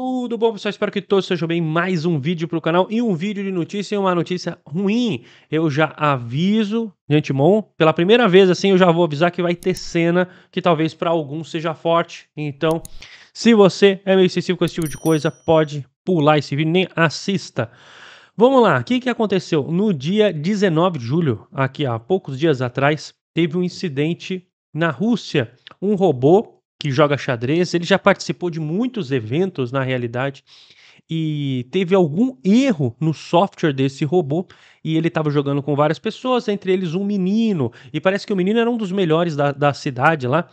Tudo bom, pessoal? Espero que todos sejam bem. Mais um vídeo para o canal e um vídeo de notícia e uma notícia ruim. Eu já aviso de antemão, pela primeira vez assim, eu já vou avisar que vai ter cena que talvez para alguns seja forte. Então, se você é meio excessivo com esse tipo de coisa, pode pular esse vídeo, nem assista. Vamos lá, o que, que aconteceu? No dia 19 de julho, aqui há poucos dias atrás, teve um incidente na Rússia. Um robô que joga xadrez, ele já participou de muitos eventos na realidade e teve algum erro no software desse robô e ele estava jogando com várias pessoas, entre eles um menino e parece que o menino era um dos melhores da, da cidade lá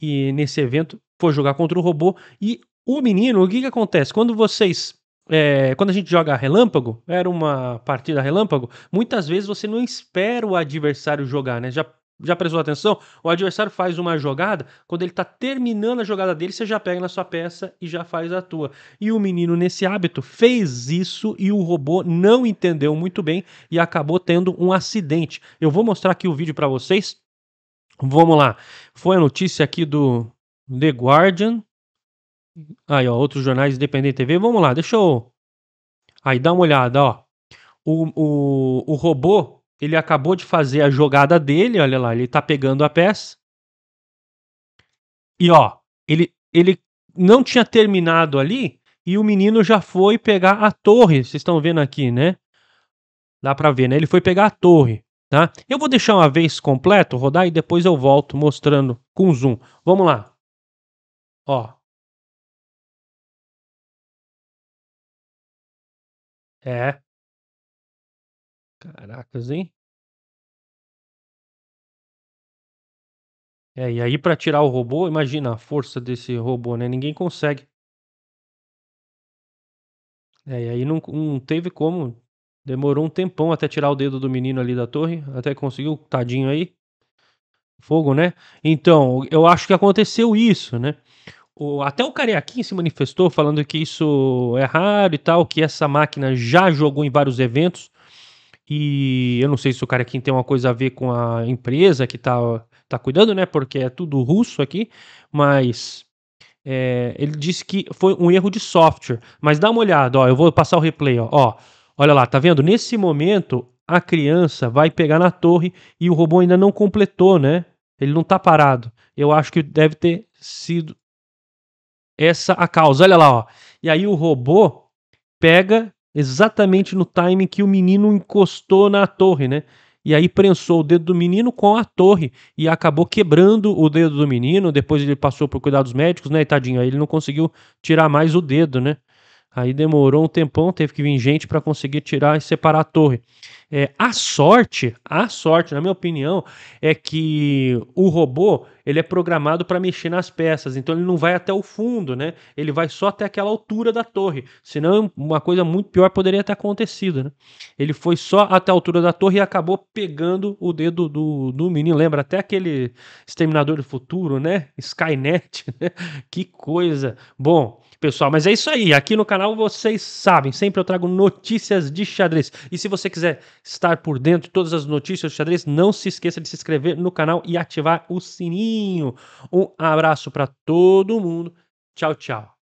e nesse evento foi jogar contra o robô e o menino, o que que acontece? Quando vocês é, quando a gente joga relâmpago, era uma partida relâmpago, muitas vezes você não espera o adversário jogar, né? Já já prestou atenção? O adversário faz uma jogada, quando ele está terminando a jogada dele, você já pega na sua peça e já faz a tua. E o menino, nesse hábito, fez isso e o robô não entendeu muito bem e acabou tendo um acidente. Eu vou mostrar aqui o vídeo para vocês. Vamos lá. Foi a notícia aqui do The Guardian. Aí, ó, outros jornais Independente TV. Vamos lá, deixa eu. Aí, dá uma olhada, ó. O, o, o robô ele acabou de fazer a jogada dele, olha lá, ele tá pegando a peça. E ó, ele, ele não tinha terminado ali e o menino já foi pegar a torre. Vocês estão vendo aqui, né? Dá pra ver, né? Ele foi pegar a torre, tá? Eu vou deixar uma vez completo, rodar e depois eu volto mostrando com zoom. Vamos lá. Ó, É. Caracas, hein? É, e aí para tirar o robô, imagina a força desse robô, né? Ninguém consegue. É, e aí não, não teve como. Demorou um tempão até tirar o dedo do menino ali da torre, até conseguiu, tadinho aí. Fogo, né? Então, eu acho que aconteceu isso, né? O, até o Cariaquim se manifestou falando que isso é raro e tal, que essa máquina já jogou em vários eventos, e eu não sei se o cara aqui tem uma coisa a ver com a empresa que tá, tá cuidando, né? Porque é tudo russo aqui, mas é, ele disse que foi um erro de software. Mas dá uma olhada, ó, eu vou passar o replay, ó, ó. Olha lá, tá vendo? Nesse momento, a criança vai pegar na torre e o robô ainda não completou, né? Ele não tá parado. Eu acho que deve ter sido essa a causa. Olha lá, ó. E aí o robô pega exatamente no timing que o menino encostou na torre, né? E aí prensou o dedo do menino com a torre e acabou quebrando o dedo do menino. Depois ele passou por cuidados médicos, né? E tadinho, aí ele não conseguiu tirar mais o dedo, né? Aí demorou um tempão, teve que vir gente para conseguir tirar e separar a torre. É, a sorte, a sorte, na minha opinião, é que o robô ele é programado para mexer nas peças, então ele não vai até o fundo, né? Ele vai só até aquela altura da torre. Senão, uma coisa muito pior poderia ter acontecido, né? Ele foi só até a altura da torre e acabou pegando o dedo do, do menino. Lembra até aquele Exterminador do Futuro, né? Skynet, né? Que coisa. Bom, pessoal. Mas é isso aí. Aqui no canal vocês sabem, sempre eu trago notícias de xadrez. E se você quiser estar por dentro de todas as notícias de xadrez, não se esqueça de se inscrever no canal e ativar o sininho. Um abraço para todo mundo. Tchau, tchau.